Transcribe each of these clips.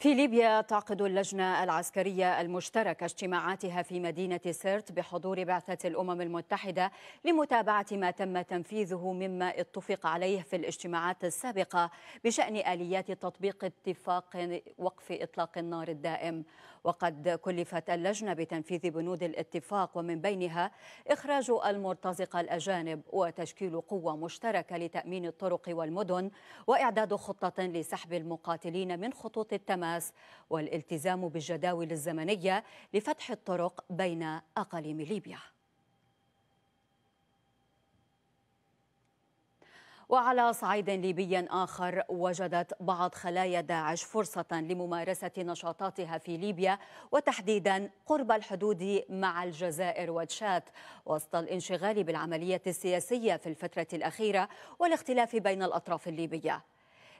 في ليبيا تعقد اللجنة العسكرية المشتركة اجتماعاتها في مدينة سيرت بحضور بعثة الأمم المتحدة لمتابعة ما تم تنفيذه مما اتفق عليه في الاجتماعات السابقة بشأن آليات تطبيق اتفاق وقف إطلاق النار الدائم وقد كلفت اللجنة بتنفيذ بنود الاتفاق ومن بينها إخراج المرتزقة الأجانب وتشكيل قوة مشتركة لتأمين الطرق والمدن وإعداد خطة لسحب المقاتلين من خطوط التماس والالتزام بالجداول الزمنية لفتح الطرق بين أقاليم ليبيا وعلى صعيد ليبي آخر وجدت بعض خلايا داعش فرصة لممارسة نشاطاتها في ليبيا وتحديدا قرب الحدود مع الجزائر وتشاد وسط الانشغال بالعملية السياسية في الفترة الأخيرة والاختلاف بين الأطراف الليبية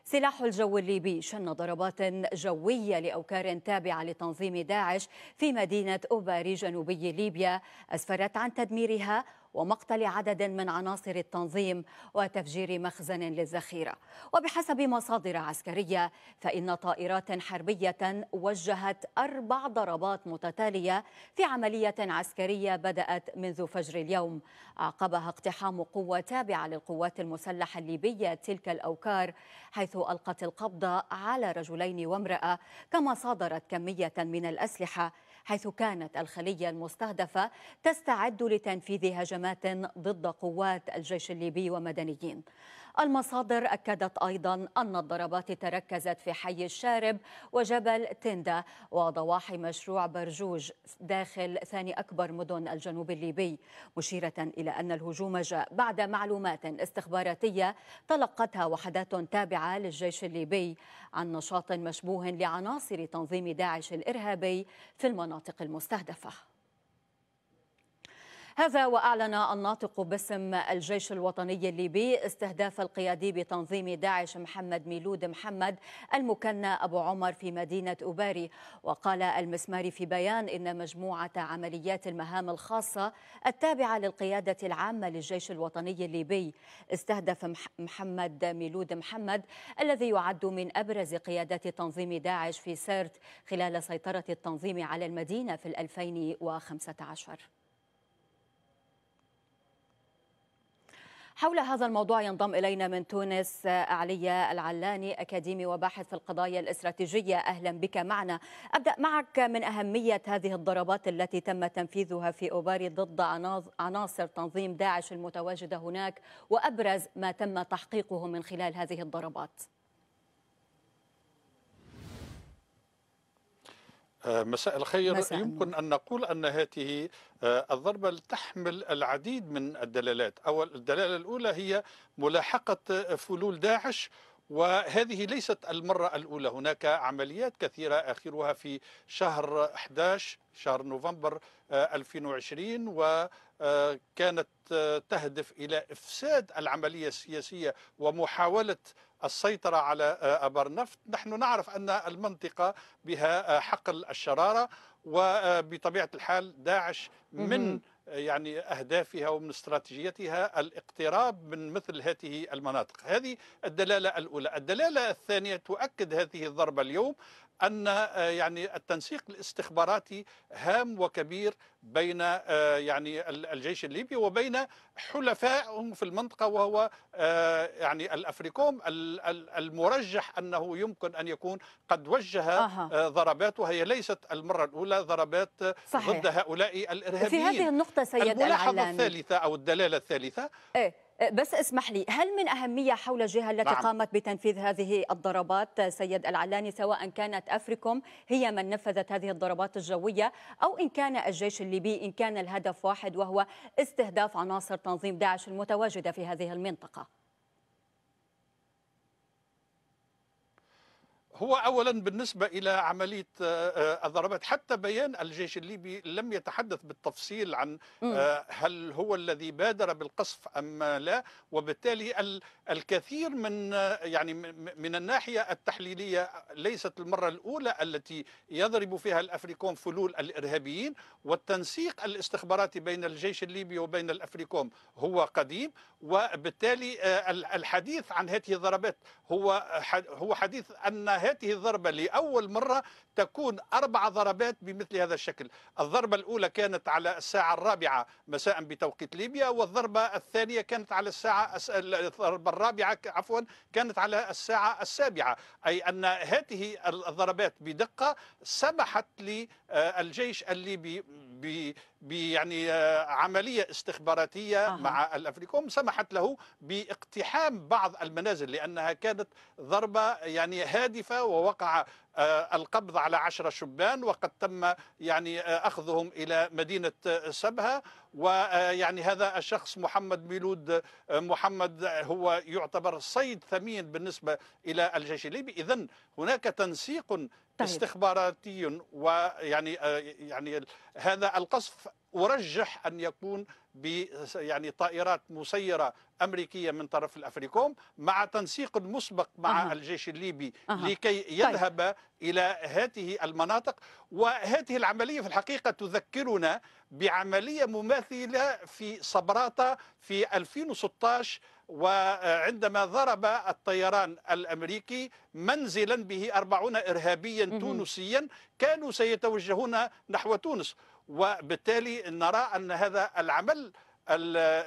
سلاح الجو الليبي شن ضربات جوية لأوكار تابعة لتنظيم داعش في مدينة أوباري جنوبي ليبيا أسفرت عن تدميرها ومقتل عدد من عناصر التنظيم وتفجير مخزن للذخيرة وبحسب مصادر عسكرية فإن طائرات حربية وجهت أربع ضربات متتالية في عملية عسكرية بدأت منذ فجر اليوم عقبها اقتحام قوة تابعة للقوات المسلحة الليبية تلك الأوكار حيث ألقت القبض على رجلين وامرأة كما صادرت كمية من الأسلحة حيث كانت الخلية المستهدفة تستعد لتنفيذ هجمات هجمات ضد قوات الجيش الليبي ومدنيين المصادر أكدت أيضا أن الضربات تركزت في حي الشارب وجبل تندا وضواحي مشروع برجوج داخل ثاني أكبر مدن الجنوب الليبي مشيرة إلى أن الهجوم جاء بعد معلومات استخباراتية تلقتها وحدات تابعة للجيش الليبي عن نشاط مشبوه لعناصر تنظيم داعش الإرهابي في المناطق المستهدفة هذا وأعلن الناطق باسم الجيش الوطني الليبي استهداف القيادي بتنظيم داعش محمد ميلود محمد المكنى أبو عمر في مدينة أوباري وقال المسماري في بيان إن مجموعة عمليات المهام الخاصة التابعة للقيادة العامة للجيش الوطني الليبي استهدف محمد ميلود محمد الذي يعد من أبرز قيادات تنظيم داعش في سرت خلال سيطرة التنظيم على المدينة في 2015 حول هذا الموضوع ينضم إلينا من تونس علي العلاني أكاديمي وباحث في القضايا الاستراتيجية أهلا بك معنا أبدأ معك من أهمية هذه الضربات التي تم تنفيذها في أوباري ضد عناصر تنظيم داعش المتواجدة هناك وأبرز ما تم تحقيقه من خلال هذه الضربات آه، مساء الخير مساء يمكن أن نقول أن هذه آه، الضربة تحمل العديد من الدلالات أول الدلالة الأولى هي ملاحقة آه، فلول داعش وهذه ليست المرة الأولى هناك عمليات كثيرة آخرها في شهر 11 شهر نوفمبر 2020 و كانت آه، تهدف الى افساد العمليه السياسيه ومحاوله السيطرة على آه، أبرنفت نحن نعرف أن المنطقة بها آه، حقل الشرارة وبطبيعة الحال داعش من يعني أهدافها ومن استراتيجيتها الاقتراب من مثل هذه المناطق هذه الدلالة الأولى الدلالة الثانية تؤكد هذه الضربة اليوم أن آه، يعني التنسيق الاستخباراتي هام وكبير بين آه، يعني الجيش الليبي وبين حلفائهم في المنطقة وهو آه، يعني الأفريكوم المرجح أنه يمكن أن يكون قد وجه ضربات وهي ليست المرة الأولى ضربات صحيح. ضد هؤلاء الإرهابيين في هذه النقطة نقطة سيد الملاحظة العلاني الثالثة أو الدلالة الثالثة إيه،, إيه بس اسمح لي هل من أهمية حول الجهة التي نعم. قامت بتنفيذ هذه الضربات سيد العلاني سواء كانت أفريكوم هي من نفذت هذه الضربات الجوية أو إن كان الجيش الليبي إن كان الهدف واحد وهو استهداف عناصر تنظيم داعش المتواجدة في هذه المنطقة هو اولا بالنسبه الى عمليه آه، آه، الضربات حتى بيان الجيش الليبي لم يتحدث بالتفصيل عن آه، هل هو الذي بادر بالقصف ام لا وبالتالي الكثير من يعني من الناحيه التحليليه ليست المره الاولى التي يضرب فيها الافريكوم فلول الارهابيين والتنسيق الاستخباراتي بين الجيش الليبي وبين الافريكوم هو قديم وبالتالي الحديث عن هذه الضربات هو هو حديث ان هذه الضربة لأول مرة تكون أربع ضربات بمثل هذا الشكل الضربة الأولى كانت على الساعة الرابعة مساء بتوقيت ليبيا والضربة الثانية كانت على الساعة الضربة الرابعة عفوا كانت على الساعة السابعة أي أن هذه الضربات بدقة سمحت للجيش الليبي يعني آه، عملية استخباراتية مع الافريكوم سمحت له باقتحام بعض المنازل لأنها كانت ضربة يعني هادفة ووقع آه، القبض على عشرة شبان وقد تم يعني آه، أخذهم إلى مدينة آه، سبها ويعني هذا الشخص محمد ميلود محمد هو يعتبر صيد ثمين بالنسبة إلى الجيش الليبي إذا هناك تنسيق طيب. استخباراتي ويعني يعني هذا القصف أرجح أن يكون ب يعني طائرات مسيرة أمريكية من طرف الأفريكوم مع تنسيق مسبق مع أه. الجيش الليبي أه. لكي طيب. يذهب طيب. إلى هذه المناطق وهذه العملية في الحقيقة تذكرنا بعملية مماثلة في صبراتا في 2016 وعندما ضرب الطيران الامريكي منزلا به 40 ارهابيا تونسيا كانوا سيتوجهون نحو تونس وبالتالي نرى أن هذا العمل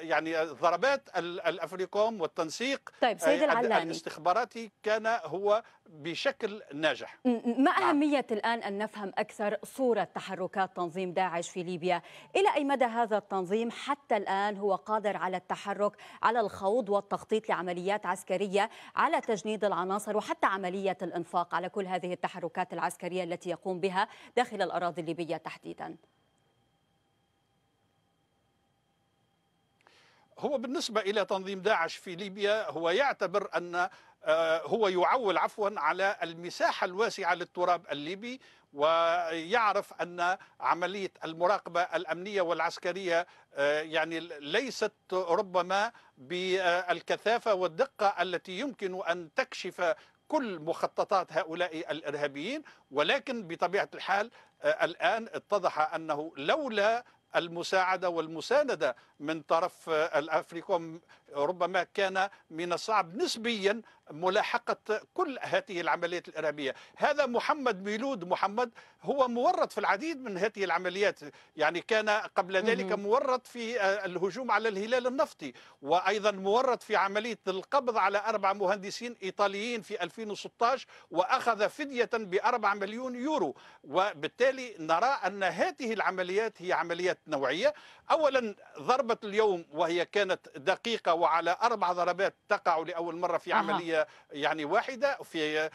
يعني ضربات الافريكوم والتنسيق طيب سيد آه، الاستخباراتي كان هو بشكل ناجح ما نعم. اهميه نعم. الان ان نفهم اكثر صوره تحركات تنظيم داعش في ليبيا الى اي مدى هذا التنظيم حتى الان هو قادر على التحرك على الخوض والتخطيط لعمليات عسكريه على تجنيد العناصر وحتى عمليه الانفاق على كل هذه التحركات العسكريه التي يقوم بها داخل الاراضي الليبيه تحديدا هو بالنسبة إلى تنظيم داعش في ليبيا هو يعتبر أن آه، هو يعول عفوا على المساحة الواسعة للتراب الليبي ويعرف أن عملية المراقبة الأمنية والعسكرية آه، يعني ليست ربما بالكثافة والدقة التي يمكن أن تكشف كل مخططات هؤلاء الارهابيين ولكن بطبيعه الحال آه، الان اتضح انه لولا المساعدة والمساندة من طرف الأفريقيا ربما كان من الصعب نسبيا ملاحقة كل هذه العمليات الإرهابية هذا محمد ميلود محمد هو مورط في العديد من هذه العمليات يعني كان قبل ذلك مورط في آه، الهجوم على الهلال النفطي وأيضا مورط في عملية القبض على أربع مهندسين إيطاليين في 2016 وأخذ فدية بأربع مليون يورو وبالتالي نرى أن هذه العمليات هي عمليات نوعية أولا ضربة اليوم وهي كانت دقيقة وعلى أربع ضربات تقع لأول مرة في عملية يعني واحدة في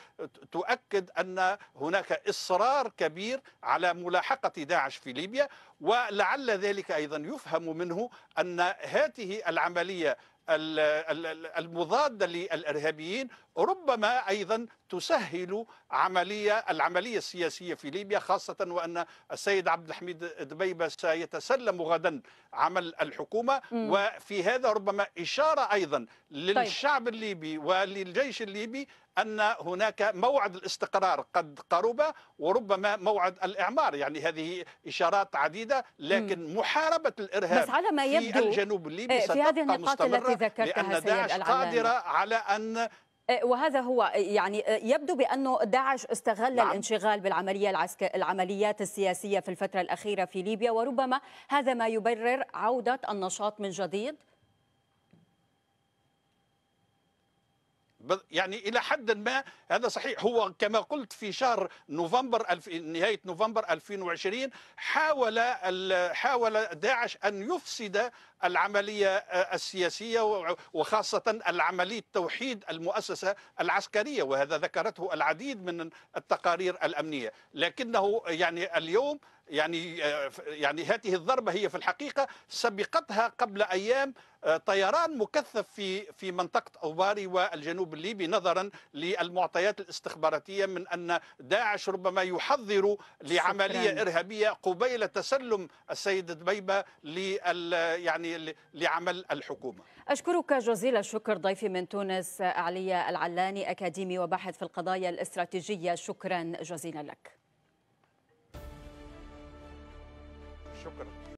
تؤكد أن هناك إصرار كبير على ملاحقة داعش في ليبيا ولعل ذلك أيضا يفهم منه أن هذه العملية المضادة للإرهابيين ربما أيضا تسهل عملية العملية السياسية في ليبيا خاصة وأن السيد عبد الحميد دبيبة سيتسلم غدا عمل الحكومة وفي هذا ربما إشارة أيضا طيب. للشعب الليبي وللجيش الليبي أن هناك موعد الاستقرار قد قرب وربما موعد الإعمار يعني هذه إشارات عديدة لكن محاربة الإرهاب بس على ما يبدو في الجنوب الليبي آه، في هذه النقاط التي ذكرتها لأن داعش قادرة على أن آه، وهذا هو آه، يعني يبدو بانه داعش استغل نعم. الانشغال بالعمليه العسك... العمليات السياسيه في الفتره الاخيره في ليبيا وربما هذا ما يبرر عوده النشاط من جديد يعني الى حد ما هذا صحيح هو كما قلت في شهر نوفمبر الف... نهايه نوفمبر 2020 حاول حاول داعش ان يفسد العمليه السياسيه وخاصه العمليه توحيد المؤسسه العسكريه وهذا ذكرته العديد من التقارير الامنيه لكنه يعني اليوم يعني آه، يعني هذه الضربه هي في الحقيقه سبقتها قبل ايام آه، طيران مكثف في في منطقه اوباري والجنوب الليبي نظرا للمعطيات الاستخباراتيه من ان داعش ربما يحضر لعمليه ارهابيه قبيل تسلم السيد دبيبه يعني ل يعني لعمل الحكومه. اشكرك جزيل الشكر ضيفي من تونس علي العلاني اكاديمي وباحث في القضايا الاستراتيجيه شكرا جزيلا لك. gracias